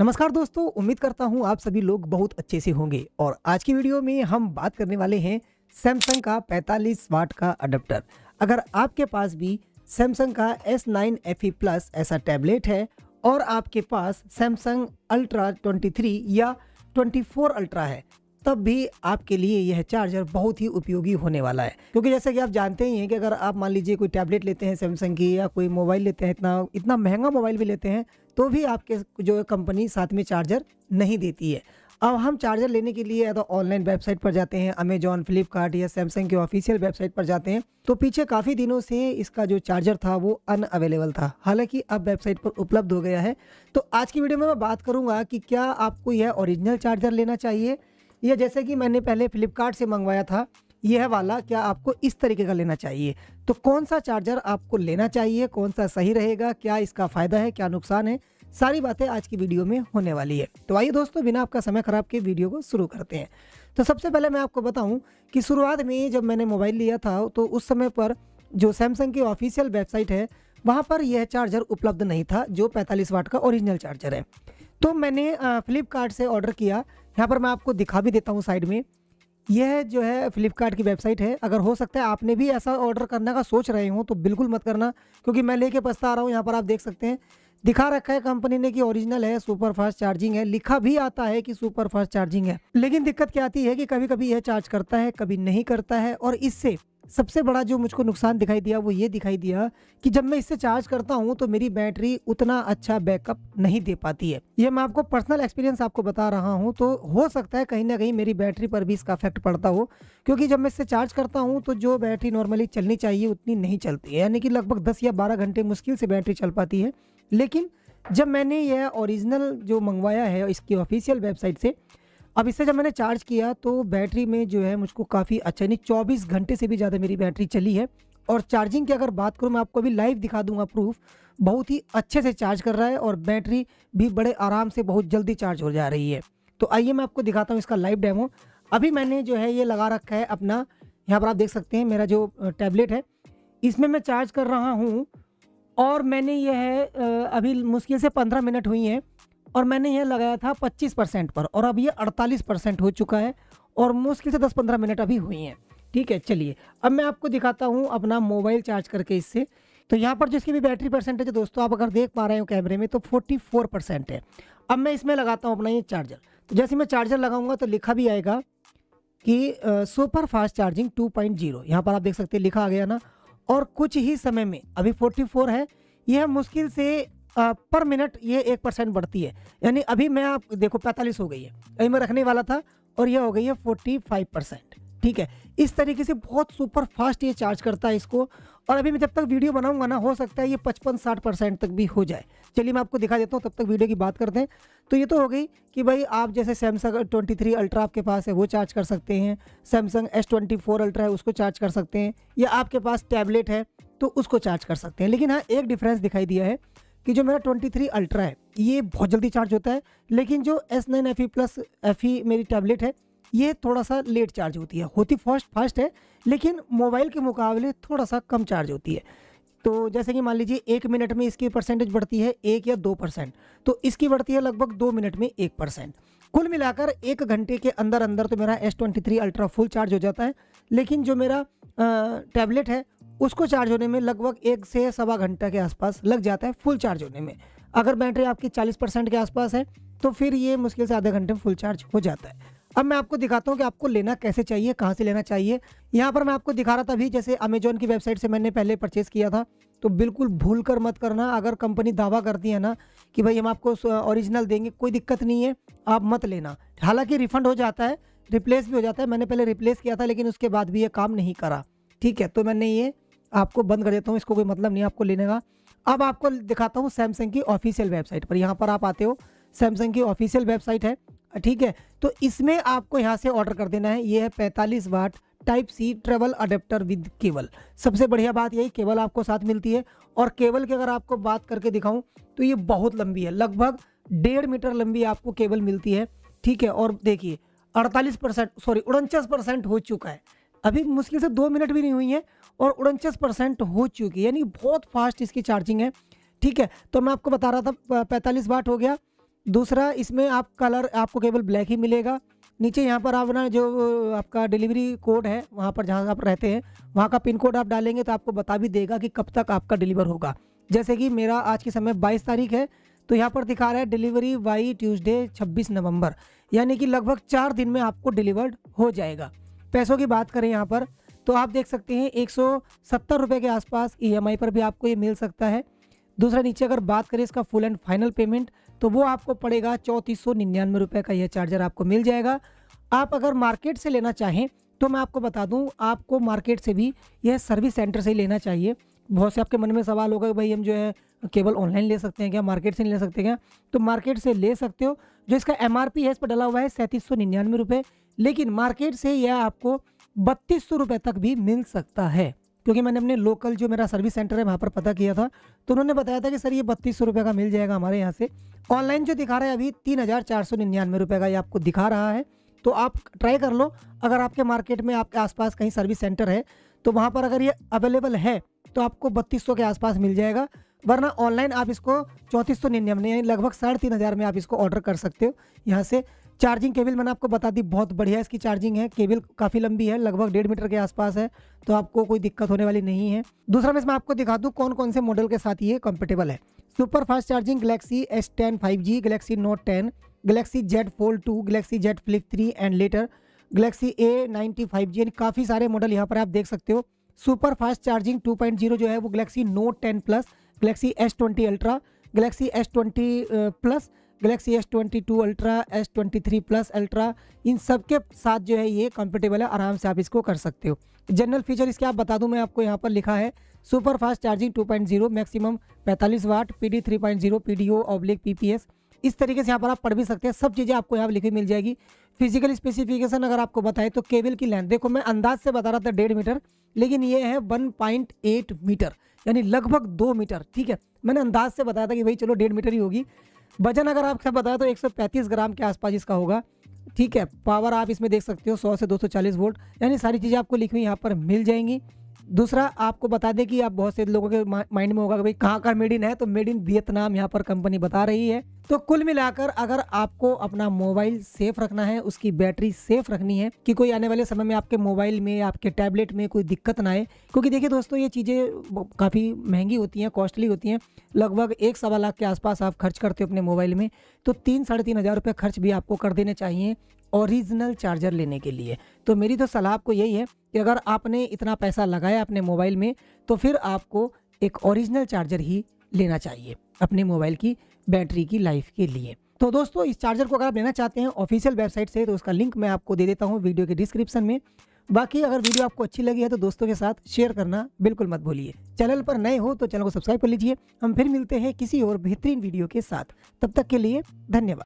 नमस्कार दोस्तों उम्मीद करता हूँ आप सभी लोग बहुत अच्छे से होंगे और आज की वीडियो में हम बात करने वाले हैं सैमसंग का 45 वाट का अडप्टर अगर आपके पास भी सैमसंग का एस नाइन एफ प्लस ऐसा टैबलेट है और आपके पास सैमसंग अल्ट्रा 23 या 24 अल्ट्रा है तब भी आपके लिए यह चार्जर बहुत ही उपयोगी होने वाला है क्योंकि जैसा कि आप जानते ही हैं कि अगर आप मान लीजिए कोई टैबलेट लेते हैं सैमसंग की या कोई मोबाइल लेते हैं इतना इतना महंगा मोबाइल भी लेते हैं तो भी आपके जो कंपनी साथ में चार्जर नहीं देती है अब हम चार्जर लेने के लिए या तो ऑनलाइन वेबसाइट पर जाते हैं अमेजॉन फ्लिपकार्ट या सैमसंग की ऑफिशियल वेबसाइट पर जाते हैं तो पीछे काफ़ी दिनों से इसका जो चार्जर था वो अन अवेलेबल था हालांकि अब वेबसाइट पर उपलब्ध हो गया है तो आज की वीडियो में मैं बात करूंगा कि क्या आपको यह ओरिजिनल चार्जर लेना चाहिए या जैसे कि मैंने पहले फ्लिपकार्ट से मंगवाया था यह वाला क्या आपको इस तरीके का लेना चाहिए तो कौन सा चार्जर आपको लेना चाहिए कौन सा सही रहेगा क्या इसका फ़ायदा है क्या नुकसान है सारी बातें आज की वीडियो में होने वाली है तो आइए दोस्तों बिना आपका समय ख़राब के वीडियो को शुरू करते हैं तो सबसे पहले मैं आपको बताऊं कि शुरुआत में जब मैंने मोबाइल लिया था तो उस समय पर जो सैमसंग की ऑफिशियल वेबसाइट है वहाँ पर यह चार्जर उपलब्ध नहीं था जो 45 वाट का ओरिजिनल चार्जर है तो मैंने फ्लिपकार्ट से ऑर्डर किया यहाँ पर मैं आपको दिखा भी देता हूँ साइड में यह जो है फ्लिपकार्ट की वेबसाइट है अगर हो सकता है आपने भी ऐसा ऑर्डर करने का सोच रहे हो तो बिल्कुल मत करना क्योंकि मैं लेके पछता रहा हूँ यहाँ पर आप देख सकते हैं दिखा रखा है कंपनी ने कि ओरिजिनल है सुपर फास्ट चार्जिंग है लिखा भी आता है कि सुपर फास्ट चार्जिंग है लेकिन दिक्कत क्या आती है कि कभी कभी यह चार्ज करता है कभी नहीं करता है और इससे सबसे बड़ा जो मुझको नुकसान दिखाई दिया वो ये दिखाई दिया कि जब मैं इससे चार्ज करता हूँ तो मेरी बैटरी उतना अच्छा बैकअप नहीं दे पाती है ये मैं आपको पर्सनल एक्सपीरियंस आपको बता रहा हूँ तो हो सकता है कहीं ना कहीं मेरी बैटरी पर भी इसका इफेक्ट पड़ता हो क्योंकि जब मैं इससे चार्ज करता हूँ तो जो बैटरी नॉर्मली चलनी चाहिए उतनी नहीं चलती है यानी कि लगभग दस या बारह घंटे मुश्किल से बैटरी चल पाती है लेकिन जब मैंने यह ओरिजिनल जो मंगवाया है इसकी ऑफिशियल वेबसाइट से अब इससे जब मैंने चार्ज किया तो बैटरी में जो है मुझको काफ़ी अच्छा यानी चौबीस घंटे से भी ज़्यादा मेरी बैटरी चली है और चार्जिंग की अगर बात करूँ मैं आपको अभी लाइव दिखा दूंगा प्रूफ बहुत ही अच्छे से चार्ज कर रहा है और बैटरी भी बड़े आराम से बहुत जल्दी चार्ज हो जा रही है तो आइए मैं आपको दिखाता हूँ इसका लाइव डेमो अभी मैंने जो है ये लगा रखा है अपना यहाँ पर आप देख सकते हैं मेरा जो टैबलेट है इसमें मैं चार्ज कर रहा हूँ और मैंने यह है अभी मुश्किल से पंद्रह मिनट हुई हैं और मैंने यह लगाया था 25 परसेंट पर और अब यह 48 परसेंट हो चुका है और मुश्किल से 10-15 मिनट अभी हुई हैं ठीक है चलिए अब मैं आपको दिखाता हूँ अपना मोबाइल चार्ज करके इससे तो यहाँ पर जिसकी भी बैटरी परसेंटेज है दोस्तों आप अगर देख पा रहे हो कैमरे में तो 44 परसेंट है अब मैं इसमें लगाता हूँ अपना ये चार्जर तो जैसे मैं चार्जर लगाऊंगा तो लिखा भी आएगा कि सुपर फास्ट चार्जिंग 2.0 पॉइंट यहाँ पर आप देख सकते हैं लिखा आ गया ना और कुछ ही समय में अभी 44 है यह मुश्किल से पर मिनट ये एक परसेंट बढ़ती है यानी अभी मैं आप देखो पैंतालीस हो गई है अभी मैं रखने वाला था और यह हो गई है फोर्टी फाइव परसेंट ठीक है इस तरीके से बहुत सुपर फास्ट ये चार्ज करता है इसको और अभी मैं जब तक वीडियो बनाऊंगा ना हो सकता है ये पचपन साठ परसेंट तक भी हो जाए चलिए मैं आपको दिखा देता हूँ तब तक वीडियो की बात करते हैं तो ये तो हो गई कि भाई आप जैसे सैमसंग ट्वेंटी थ्री अल्ट्रा आपके पास है वो चार्ज कर सकते हैं Samsung S twenty four ultra है उसको चार्ज कर सकते हैं या आपके पास टैबलेट है तो उसको चार्ज कर सकते हैं लेकिन हाँ एक डिफरेंस दिखाई दिया है कि जो मेरा 23 अल्ट्रा है ये बहुत जल्दी चार्ज होता है लेकिन जो S nine F E plus F E मेरी टैबलेट है ये थोड़ा सा लेट चार्ज होती है होती फास्ट फास्ट है लेकिन मोबाइल के मुकाबले थोड़ा सा कम चार्ज होती है तो जैसे कि मान लीजिए एक मिनट में इसकी परसेंटेज बढ़ती है एक या दो परसेंट तो इसकी बढ़ती है लगभग दो मिनट में एक परसेंट कुल मिलाकर एक घंटे के अंदर अंदर तो मेरा S twenty three ultra full charge हो जाता है लेकिन जो मेरा टैबलेट है उसको चार्ज होने में लगभग एक से सवा घंटा के आसपास लग जाता है फुल चार्ज होने में अगर बैटरी आपकी 40 परसेंट के आसपास है तो फिर ये मुश्किल से आधे घंटे में फुल चार्ज हो जाता है अब मैं आपको दिखाता हूँ कि आपको लेना कैसे चाहिए कहाँ से लेना चाहिए यहाँ पर मैं आपको दिखा रहा था अभी जैसे अमेजोन की वेबसाइट से मैंने पहले परचेज़ किया था तो बिल्कुल भूल कर मत करना अगर कंपनी दावा करती है ना कि भाई हम आपको ओरिजिनल देंगे कोई दिक्कत नहीं है आप मत लेना हालांकि रिफ़ंड हो जाता है रिप्लेस भी हो जाता है मैंने पहले रिप्लेस किया था लेकिन उसके बाद भी ये काम नहीं करा ठीक है तो मैंने ये आपको बंद कर देता हूँ इसको कोई मतलब नहीं आपको लेने का अब आपको दिखाता हूँ सैमसंग की ऑफिशियल वेबसाइट पर यहाँ पर आप आते हो सैमसंग की ऑफिशियल वेबसाइट है ठीक है तो इसमें आपको यहाँ से ऑर्डर कर देना है ये है पैंतालीस watt type C travel adapter with cable सबसे बढ़िया बात यही केबल आपको साथ मिलती है और केबल की के अगर आपको बात करके दिखाऊं तो ये बहुत लंबी है लगभग डेढ़ मीटर लंबी आपको केबल मिलती है ठीक है और देखिए अड़तालीस परसेंट सॉरी उनचास परसेंट हो चुका है अभी मुश्किल से दो मिनट भी नहीं हुई है और उनचास परसेंट हो चुकी है यानी बहुत फास्ट इसकी चार्जिंग है ठीक है तो मैं आपको बता रहा था पैंतालीस वाट हो गया दूसरा इसमें आप कलर आपको केवल ब्लैक ही मिलेगा नीचे यहाँ पर आप ना जो आपका डिलीवरी कोड है वहाँ पर जहाँ आप रहते हैं वहाँ का पिन कोड आप डालेंगे तो आपको बता भी देगा कि कब तक आपका डिलीवर होगा जैसे कि मेरा आज के समय 22 तारीख है तो यहाँ पर दिखा रहा है डिलीवरी बाई ट्यूसडे 26 नवंबर यानी कि लगभग चार दिन में आपको डिलीवर्ड हो जाएगा पैसों की बात करें यहाँ पर तो आप देख सकते हैं एक सौ के आसपास ई e पर भी आपको ये मिल सकता है दूसरा नीचे अगर बात करें इसका फुल एंड फाइनल पेमेंट तो वो आपको पड़ेगा चौंतीस सौ निन्यानवे रुपये का यह चार्जर आपको मिल जाएगा आप अगर मार्केट से लेना चाहें तो मैं आपको बता दूं आपको मार्केट से भी यह सर्विस सेंटर से ही लेना चाहिए बहुत से आपके मन में सवाल होगा कि भाई हम जो है केवल ऑनलाइन ले सकते हैं क्या मार्केट से नहीं ले सकते क्या तो मार्केट से ले सकते हो जो इसका एम है इस पर डला हुआ है सैंतीस सौ निन्यानवे रुपये लेकिन मार्केट से यह आपको बत्तीस सौ रुपये तक भी मिल सकता है क्योंकि मैंने अपने लोकल जो मेरा सर्विस सेंटर है वहाँ पर पता किया था तो उन्होंने बताया था कि सर ये बत्तीस सौ रुपये का मिल जाएगा हमारे यहाँ से ऑनलाइन जो दिखा रहा है अभी तीन हज़ार चार सौ निन्यानवे रुपये का ये आपको दिखा रहा है तो आप ट्राई कर लो अगर आपके मार्केट में आपके आसपास कहीं सर्विस सेंटर है तो वहाँ पर अगर ये अवेलेबल है तो आपको बत्तीस सौ के आसपास मिल जाएगा वरना ऑनलाइन आप इसको चौंतीस सौ निन्यानवे यानी लगभग साढ़े तीन हज़ार में आप इसको ऑर्डर कर सकते हो यहाँ से चार्जिंग केबल मैंने आपको बता दी बहुत बढ़िया इसकी चार्जिंग है केबल काफ़ी लंबी है लगभग डेढ़ मीटर के आसपास है तो आपको कोई दिक्कत होने वाली नहीं है दूसरा मैं इसमें आपको दिखा दूँ कौन कौन से मॉडल के साथ ये कम्फर्टेबल है super fast charging Galaxy S ten five G Galaxy note ten Galaxy Z fold two Galaxy Z flip three and later Galaxy A ninety five G यानी काफ़ी सारे मॉडल यहाँ पर आप देख सकते हो super fast charging two point zero जो है वो Galaxy note ten plus Galaxy S twenty ultra Galaxy S twenty plus Galaxy S twenty two ultra S twenty three plus ultra इन सब के साथ जो है ये कंफर्टेबल है आराम से आप इसको कर सकते हो जनरल फीचर इसके आप बता दूं मैं आपको यहाँ पर लिखा है सुपर फास्ट चार्जिंग 2.0 मैक्सिमम पैंतालीस watt P D three point zero P D O oblique P P S इस तरीके से यहाँ पर आप पढ़ भी सकते हैं सब चीज़ें आपको यहाँ पर लिखी मिल जाएगी फिजिकल स्पेसिफिकेशन अगर आपको बताएं तो केबल की लेंथ देखो मैं अंदाज से बता रहा था डेढ़ मीटर लेकिन ये है वन पॉइंट एट मीटर यानी लगभग दो मीटर ठीक है मैंने अंदाज से बताया था कि भाई चलो डेढ़ मीटर ही होगी वजन अगर क्या बताया तो एक ग्राम के आसपास इसका होगा ठीक है पावर आप इसमें देख सकते हो 100 से 240 वोल्ट यानी सारी चीज़ें आपको लिखी हुई यहाँ पर मिल जाएंगी दूसरा आपको बता दें कि आप बहुत से लोगों के माइंड में होगा कि भाई कहाँ का मेड इन है तो मेड इन वियतनाम यहाँ पर कंपनी बता रही है तो कुल मिलाकर अगर आपको अपना मोबाइल सेफ रखना है उसकी बैटरी सेफ रखनी है कि कोई आने वाले समय में आपके मोबाइल में आपके टैबलेट में कोई दिक्कत ना आए क्योंकि देखिए दोस्तों ये चीज़ें काफ़ी महंगी होती हैं कॉस्टली होती हैं लगभग एक सवा लाख के आसपास आप खर्च करते हो अपने मोबाइल में तो तीन साढ़े तीन हज़ार रुपये खर्च भी आपको कर देने चाहिए ओरिजिनल चार्जर लेने के लिए तो मेरी तो सलाह आपको यही है कि अगर आपने इतना पैसा लगाया अपने मोबाइल में तो फिर आपको एक ओरिजिनल चार्जर ही लेना चाहिए अपने मोबाइल की बैटरी की लाइफ के लिए तो दोस्तों इस चार्जर को अगर आप लेना चाहते हैं ऑफिशियल वेबसाइट से तो उसका लिंक मैं आपको दे देता हूँ वीडियो के डिस्क्रिप्शन में बाकी अगर वीडियो आपको अच्छी लगी है तो दोस्तों के साथ शेयर करना बिल्कुल मत भूलिए चैनल पर नए हो तो चैनल को सब्सक्राइब कर लीजिए हम फिर मिलते हैं किसी और बेहतरीन वीडियो के साथ तब तक के लिए धन्यवाद